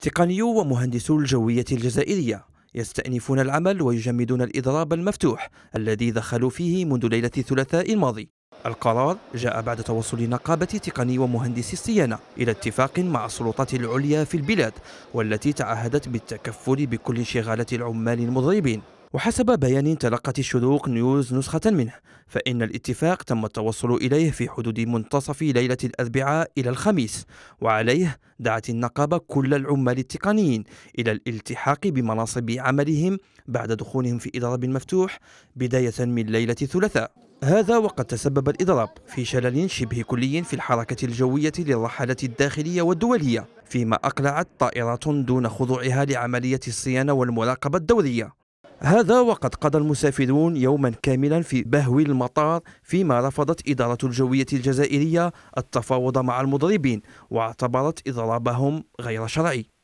تقنيو ومهندسو الجوية الجزائرية يستأنفون العمل ويجمدون الإضراب المفتوح الذي دخلوا فيه منذ ليلة الثلاثاء الماضي القرار جاء بعد توصل نقابة تقني ومهندسي الصيانة إلى اتفاق مع السلطات العليا في البلاد والتي تعهدت بالتكفل بكل انشغالات العمال المضربين وحسب بيان تلقت الشروق نيوز نسخة منه فإن الاتفاق تم التوصل إليه في حدود منتصف ليلة الأربعاء إلى الخميس وعليه دعت النقابة كل العمال التقنيين إلى الالتحاق بمناصب عملهم بعد دخولهم في إضراب مفتوح بداية من ليلة الثلاثاء هذا وقد تسبب الإضراب في شلل شبه كلي في الحركة الجوية للرحلة الداخلية والدولية فيما أقلعت طائرات دون خضوعها لعملية الصيانة والمراقبة الدورية هذا وقد قضى المسافرون يوما كاملا في بهو المطار فيما رفضت إدارة الجوية الجزائرية التفاوض مع المضربين واعتبرت إضرابهم غير شرعي